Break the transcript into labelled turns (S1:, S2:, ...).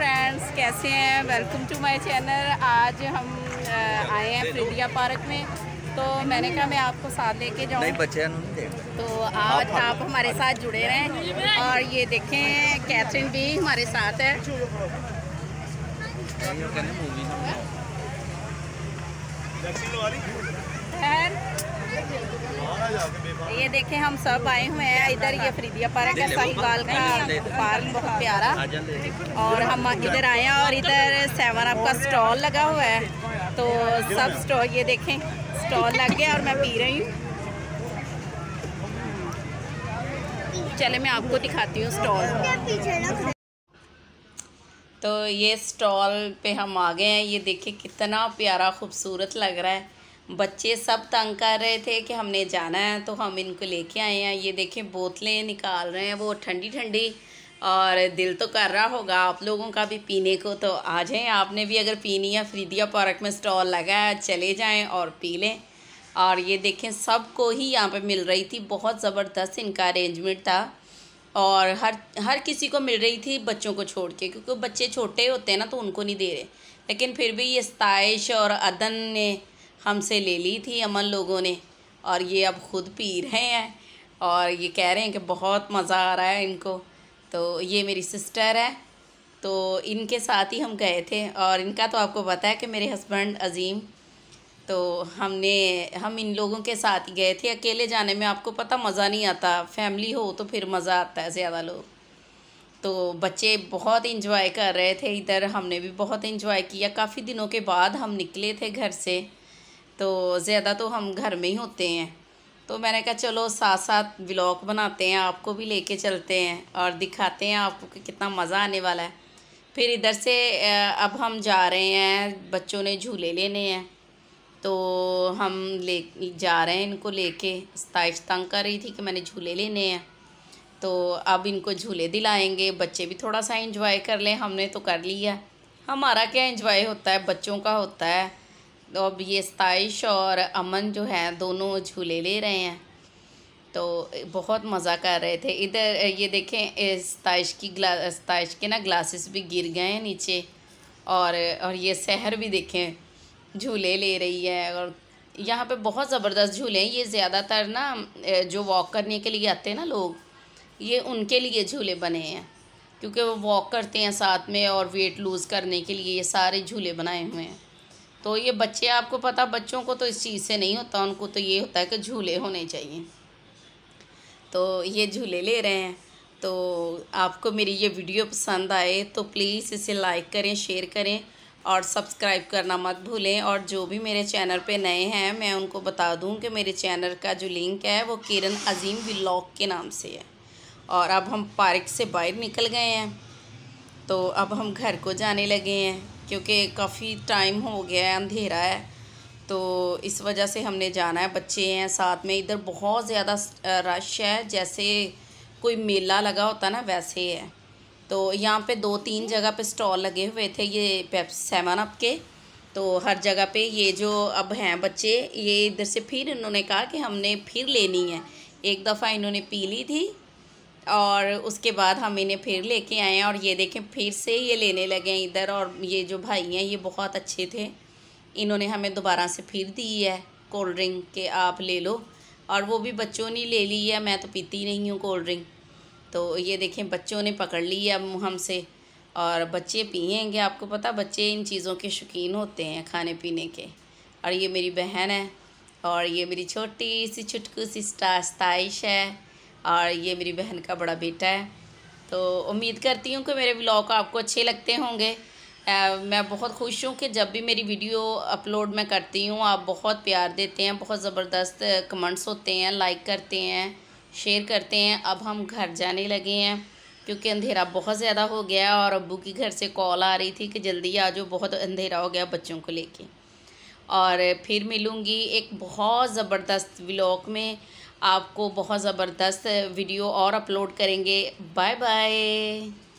S1: Friends कैसे हैं welcome to my channel आज हम आए हैं फ्रीडिया पार्क में तो मैंने कहा मैं आपको साथ लेके जाऊँ बच्चे तो आज आप हमारे साथ जुड़े रहें और ये देखें कैथरीन भी हमारे साथ है है? ये देखे हम सब आए हुए हैं इधर ये फरीदिया पार्क है साहिवाल का पार्क बहुत प्यारा और हम इधर आए हैं और इधर सेवन अप का स्टॉल लगा हुआ है तो सब स्टॉल ये देखें स्टॉल लग गया और मैं पी रही हूँ चले मैं आपको दिखाती हूँ स्टॉल तो ये स्टॉल पे हम आ गए हैं ये देखिए कितना प्यारा खूबसूरत लग रहा है बच्चे सब तंग कर रहे थे कि हमने जाना है तो हम इनको लेके आए हैं ये देखें बोतलें निकाल रहे हैं वो ठंडी ठंडी और दिल तो कर रहा होगा आप लोगों का भी पीने को तो आ जाएं आपने भी अगर पीनी है फ्रीदिया पार्क में स्टॉल लगा है चले जाएं और पी लें और ये देखें सबको ही यहाँ पे मिल रही थी बहुत ज़बरदस्त इनका अरेंजमेंट था और हर हर किसी को मिल रही थी बच्चों को छोड़ के क्योंकि बच्चे छोटे होते हैं ना तो उनको नहीं दे रहे लेकिन फिर भी ये स्ताइश और अदन ने हमसे ले ली थी अमन लोगों ने और ये अब ख़ुद पी रहे हैं और ये कह रहे हैं कि बहुत मज़ा आ रहा है इनको तो ये मेरी सिस्टर है तो इनके साथ ही हम गए थे और इनका तो आपको पता है कि मेरे हस्बैंड अजीम तो हमने हम इन लोगों के साथ ही गए थे अकेले जाने में आपको पता मज़ा नहीं आता फैमिली हो तो फिर मज़ा आता है ज़्यादा लोग तो बच्चे बहुत इंजॉय कर रहे थे इधर हमने भी बहुत इंजॉय किया काफ़ी दिनों के बाद हम निकले थे घर से तो ज़्यादा तो हम घर में ही होते हैं तो मैंने कहा चलो साथ साथ ब्लॉग बनाते हैं आपको भी लेके चलते हैं और दिखाते हैं आपको कि कितना मज़ा आने वाला है फिर इधर से अब हम जा रहे हैं बच्चों ने झूले लेने हैं तो हम ले जा रहे हैं इनको लेके स्ताइश तंग कर रही थी कि मैंने झूले लेने हैं तो अब इनको झूले दिलाएंगे बच्चे भी थोड़ा सा इंजॉय कर लें हमने तो कर लिया हमारा क्या इंजॉय होता है बच्चों का होता है तो अब ये स्ताइश और अमन जो है दोनों झूले ले रहे हैं तो बहुत मज़ा कर रहे थे इधर ये देखें स्ताइश की ग्ला स्ताइश के ना ग्लासेस भी गिर गए हैं नीचे और और ये शहर भी देखें झूले ले रही है और यहाँ पे बहुत ज़बरदस्त झूले हैं ये ज़्यादातर ना जो वॉक करने के लिए आते हैं ना लोग ये उनके लिए झूले बने हैं क्योंकि वो वॉक करते हैं साथ में और वेट लूज़ करने के लिए ये सारे झूले बनाए हुए हैं तो ये बच्चे आपको पता बच्चों को तो इस चीज़ से नहीं होता उनको तो ये होता है कि झूले होने चाहिए तो ये झूले ले रहे हैं तो आपको मेरी ये वीडियो पसंद आए तो प्लीज़ इसे लाइक करें शेयर करें और सब्सक्राइब करना मत भूलें और जो भी मेरे चैनल पे नए हैं मैं उनको बता दूं कि मेरे चैनल का जो लिंक है वो किरण अजीम व्लॉग के नाम से है और अब हम पार्क से बाहर निकल गए हैं तो अब हम घर को जाने लगे हैं क्योंकि काफ़ी टाइम हो गया है अंधेरा है तो इस वजह से हमने जाना है बच्चे हैं साथ में इधर बहुत ज़्यादा रश है जैसे कोई मेला लगा होता ना वैसे है तो यहाँ पे दो तीन जगह पे स्टॉल लगे हुए थे ये सेवन अप के तो हर जगह पे ये जो अब हैं बच्चे ये इधर से फिर इन्होंने कहा कि हमने फिर लेनी है एक दफ़ा इन्होंने पी ली थी और उसके बाद हम इन्हें फिर लेके आए हैं और ये देखें फिर से ये लेने लगे हैं इधर और ये जो भाई हैं ये बहुत अच्छे थे इन्होंने हमें दोबारा से फिर दी है कोल्ड ड्रिंक के आप ले लो और वो भी बच्चों ने ले ली है मैं तो पीती नहीं हूँ कोल्ड ड्रिंक तो ये देखें बच्चों ने पकड़ ली है अब हमसे और बच्चे पियेंगे आपको पता बच्चे इन चीज़ों के शौकीन होते हैं खाने पीने के और ये मेरी बहन है और ये मेरी छोटी सी छुटकू सी स्टार स्ताइश है और ये मेरी बहन का बड़ा बेटा है तो उम्मीद करती हूँ कि मेरे ब्लॉग आपको अच्छे लगते होंगे मैं बहुत खुश हूँ कि जब भी मेरी वीडियो अपलोड मैं करती हूँ आप बहुत प्यार देते हैं बहुत ज़बरदस्त कमेंट्स होते हैं लाइक करते हैं शेयर करते हैं अब हम घर जाने लगे हैं क्योंकि अंधेरा बहुत ज़्यादा हो गया और अबू की घर से कॉल आ रही थी कि जल्दी आ जाओ बहुत अंधेरा हो गया बच्चों को लेके और फिर मिलूँगी एक बहुत ज़बरदस्त ब्लॉग में आपको बहुत ज़बरदस्त वीडियो और अपलोड करेंगे बाय बाय